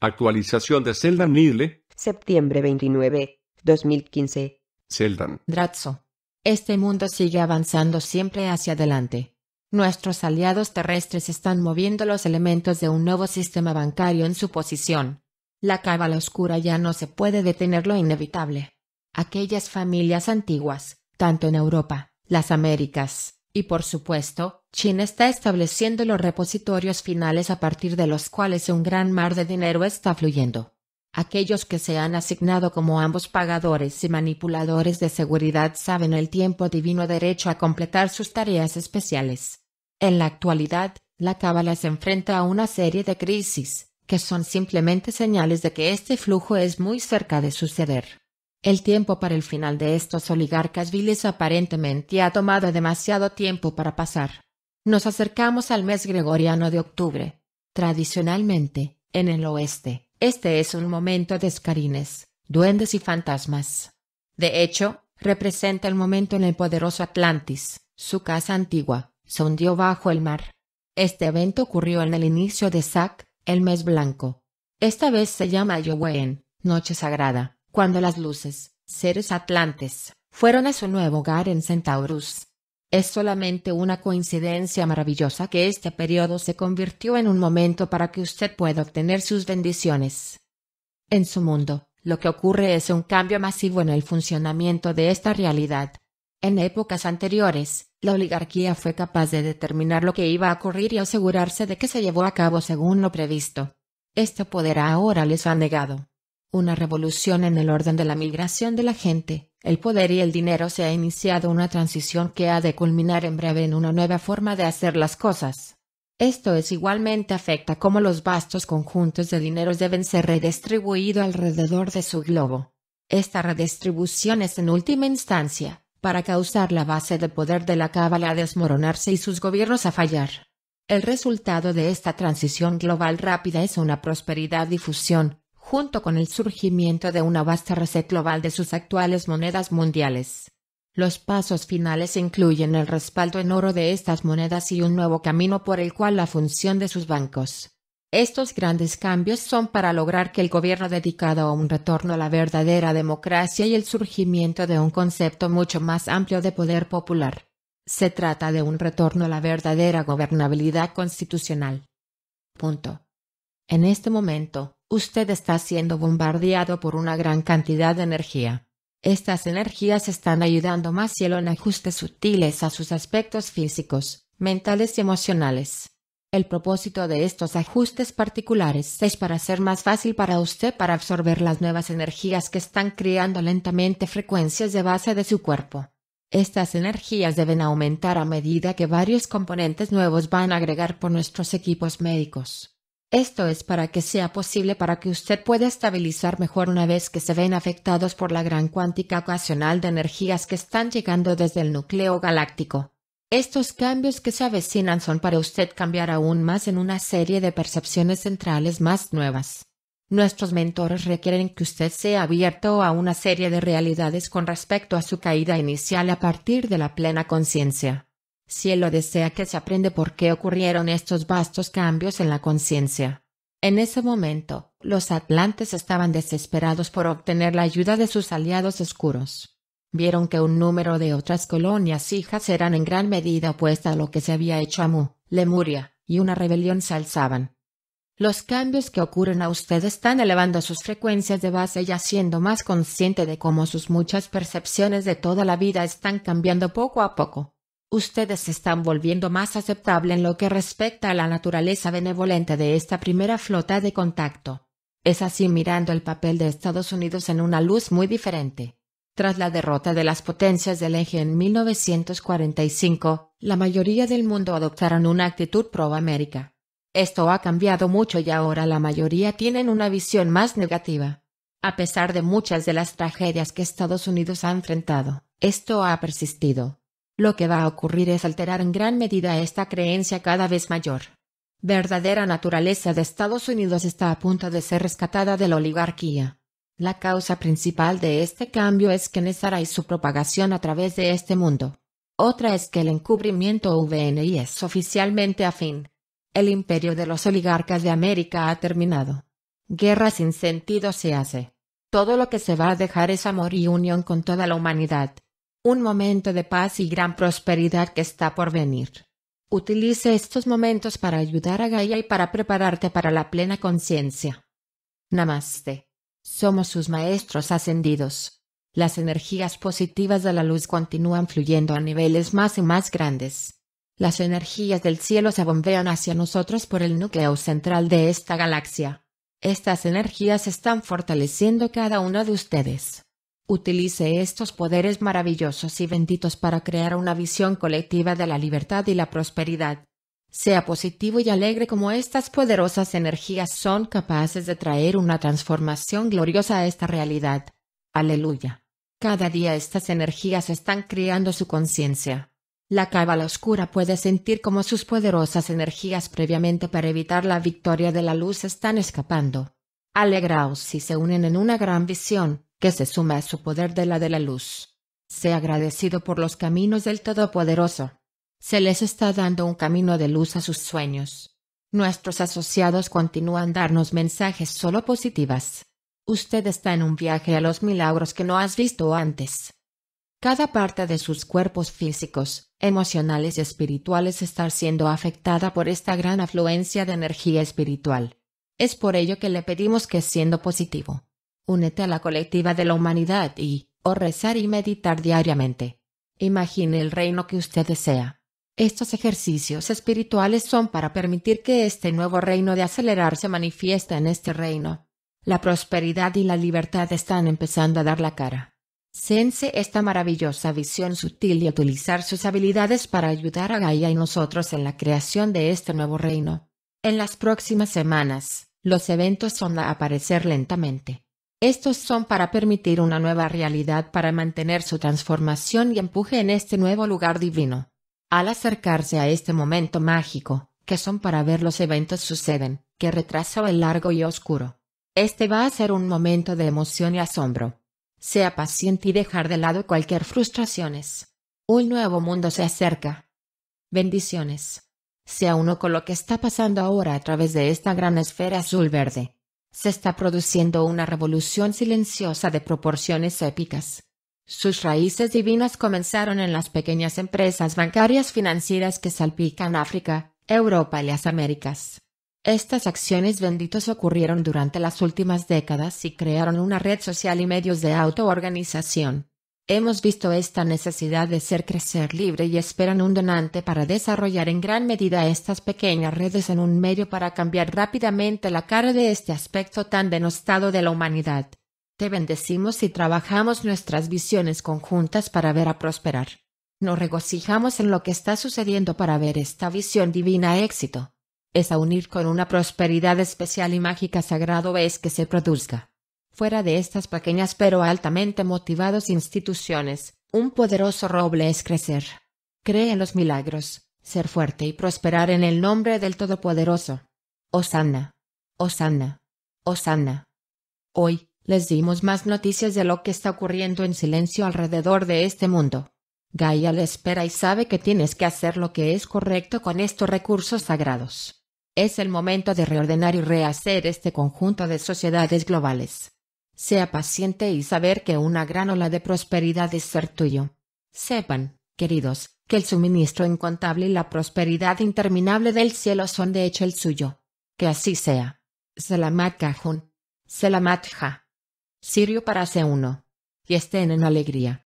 Actualización de Zeldan Nidle. Septiembre 29, 2015. Zeldan. Dratzo. Este mundo sigue avanzando siempre hacia adelante. Nuestros aliados terrestres están moviendo los elementos de un nuevo sistema bancario en su posición. La cábala oscura ya no se puede detener lo inevitable. Aquellas familias antiguas, tanto en Europa, las Américas, y por supuesto, China está estableciendo los repositorios finales a partir de los cuales un gran mar de dinero está fluyendo. Aquellos que se han asignado como ambos pagadores y manipuladores de seguridad saben el tiempo divino derecho a completar sus tareas especiales. En la actualidad, la cábala se enfrenta a una serie de crisis, que son simplemente señales de que este flujo es muy cerca de suceder. El tiempo para el final de estos oligarcas viles aparentemente ha tomado demasiado tiempo para pasar. Nos acercamos al mes gregoriano de octubre. Tradicionalmente, en el oeste, este es un momento de escarines, duendes y fantasmas. De hecho, representa el momento en el poderoso Atlantis, su casa antigua, se hundió bajo el mar. Este evento ocurrió en el inicio de Sac, el mes blanco. Esta vez se llama Yowen, Noche Sagrada cuando las luces, seres atlantes, fueron a su nuevo hogar en Centaurus. Es solamente una coincidencia maravillosa que este periodo se convirtió en un momento para que usted pueda obtener sus bendiciones. En su mundo, lo que ocurre es un cambio masivo en el funcionamiento de esta realidad. En épocas anteriores, la oligarquía fue capaz de determinar lo que iba a ocurrir y asegurarse de que se llevó a cabo según lo previsto. Este poder ahora les ha negado una revolución en el orden de la migración de la gente, el poder y el dinero se ha iniciado una transición que ha de culminar en breve en una nueva forma de hacer las cosas. Esto es igualmente afecta cómo los vastos conjuntos de dineros deben ser redistribuidos alrededor de su globo. Esta redistribución es en última instancia, para causar la base de poder de la cábala a desmoronarse y sus gobiernos a fallar. El resultado de esta transición global rápida es una prosperidad difusión, junto con el surgimiento de una vasta red global de sus actuales monedas mundiales. Los pasos finales incluyen el respaldo en oro de estas monedas y un nuevo camino por el cual la función de sus bancos. Estos grandes cambios son para lograr que el gobierno dedicado a un retorno a la verdadera democracia y el surgimiento de un concepto mucho más amplio de poder popular. Se trata de un retorno a la verdadera gobernabilidad constitucional. Punto. En este momento, usted está siendo bombardeado por una gran cantidad de energía. Estas energías están ayudando más cielo en ajustes sutiles a sus aspectos físicos, mentales y emocionales. El propósito de estos ajustes particulares es para ser más fácil para usted para absorber las nuevas energías que están creando lentamente frecuencias de base de su cuerpo. Estas energías deben aumentar a medida que varios componentes nuevos van a agregar por nuestros equipos médicos. Esto es para que sea posible para que usted pueda estabilizar mejor una vez que se ven afectados por la gran cuántica ocasional de energías que están llegando desde el núcleo galáctico. Estos cambios que se avecinan son para usted cambiar aún más en una serie de percepciones centrales más nuevas. Nuestros mentores requieren que usted sea abierto a una serie de realidades con respecto a su caída inicial a partir de la plena conciencia cielo desea que se aprende por qué ocurrieron estos vastos cambios en la conciencia. En ese momento, los atlantes estaban desesperados por obtener la ayuda de sus aliados oscuros. Vieron que un número de otras colonias hijas eran en gran medida opuestas a lo que se había hecho a Mu, Lemuria, y una rebelión se alzaban. Los cambios que ocurren a usted están elevando sus frecuencias de base y haciendo más consciente de cómo sus muchas percepciones de toda la vida están cambiando poco a poco ustedes se están volviendo más aceptable en lo que respecta a la naturaleza benevolente de esta primera flota de contacto. Es así mirando el papel de Estados Unidos en una luz muy diferente. Tras la derrota de las potencias del eje en 1945, la mayoría del mundo adoptaron una actitud pro-América. Esto ha cambiado mucho y ahora la mayoría tienen una visión más negativa. A pesar de muchas de las tragedias que Estados Unidos ha enfrentado, esto ha persistido. Lo que va a ocurrir es alterar en gran medida esta creencia cada vez mayor. Verdadera naturaleza de Estados Unidos está a punto de ser rescatada de la oligarquía. La causa principal de este cambio es que su propagación a través de este mundo. Otra es que el encubrimiento VNI es oficialmente a fin. El imperio de los oligarcas de América ha terminado. Guerra sin sentido se hace. Todo lo que se va a dejar es amor y unión con toda la humanidad un momento de paz y gran prosperidad que está por venir. Utilice estos momentos para ayudar a Gaia y para prepararte para la plena conciencia. Namaste. Somos sus maestros ascendidos. Las energías positivas de la luz continúan fluyendo a niveles más y más grandes. Las energías del cielo se bombean hacia nosotros por el núcleo central de esta galaxia. Estas energías están fortaleciendo cada uno de ustedes utilice estos poderes maravillosos y benditos para crear una visión colectiva de la libertad y la prosperidad. Sea positivo y alegre como estas poderosas energías son capaces de traer una transformación gloriosa a esta realidad. Aleluya. Cada día estas energías están creando su conciencia. La cábala oscura puede sentir como sus poderosas energías previamente para evitar la victoria de la luz están escapando. Alegraos si se unen en una gran visión, que se suma a su poder de la de la luz. Sea agradecido por los caminos del Todopoderoso. Se les está dando un camino de luz a sus sueños. Nuestros asociados continúan darnos mensajes solo positivas. Usted está en un viaje a los milagros que no has visto antes. Cada parte de sus cuerpos físicos, emocionales y espirituales está siendo afectada por esta gran afluencia de energía espiritual. Es por ello que le pedimos que siendo positivo, Únete a la colectiva de la humanidad y, o rezar y meditar diariamente. Imagine el reino que usted desea. Estos ejercicios espirituales son para permitir que este nuevo reino de acelerar se manifiesta en este reino. La prosperidad y la libertad están empezando a dar la cara. Sense esta maravillosa visión sutil y utilizar sus habilidades para ayudar a Gaia y nosotros en la creación de este nuevo reino. En las próximas semanas, los eventos son a aparecer lentamente. Estos son para permitir una nueva realidad para mantener su transformación y empuje en este nuevo lugar divino. Al acercarse a este momento mágico, que son para ver los eventos suceden, que retrasó el largo y oscuro. Este va a ser un momento de emoción y asombro. Sea paciente y dejar de lado cualquier frustraciones. Un nuevo mundo se acerca. Bendiciones. Sea uno con lo que está pasando ahora a través de esta gran esfera azul verde se está produciendo una revolución silenciosa de proporciones épicas. Sus raíces divinas comenzaron en las pequeñas empresas bancarias financieras que salpican África, Europa y las Américas. Estas acciones benditos ocurrieron durante las últimas décadas y crearon una red social y medios de autoorganización. Hemos visto esta necesidad de ser crecer libre y esperan un donante para desarrollar en gran medida estas pequeñas redes en un medio para cambiar rápidamente la cara de este aspecto tan denostado de la humanidad. Te bendecimos y trabajamos nuestras visiones conjuntas para ver a prosperar. Nos regocijamos en lo que está sucediendo para ver esta visión divina éxito. Es a unir con una prosperidad especial y mágica sagrado es que se produzca. Fuera de estas pequeñas pero altamente motivadas instituciones, un poderoso roble es crecer. Cree en los milagros, ser fuerte y prosperar en el nombre del Todopoderoso. Osanna. Osanna. Osanna. Hoy, les dimos más noticias de lo que está ocurriendo en silencio alrededor de este mundo. Gaia le espera y sabe que tienes que hacer lo que es correcto con estos recursos sagrados. Es el momento de reordenar y rehacer este conjunto de sociedades globales. Sea paciente y saber que una gran ola de prosperidad es ser tuyo. Sepan, queridos, que el suministro incontable y la prosperidad interminable del cielo son de hecho el suyo. Que así sea. Selamat gahun Selamat Sirio para C1. Y estén en alegría.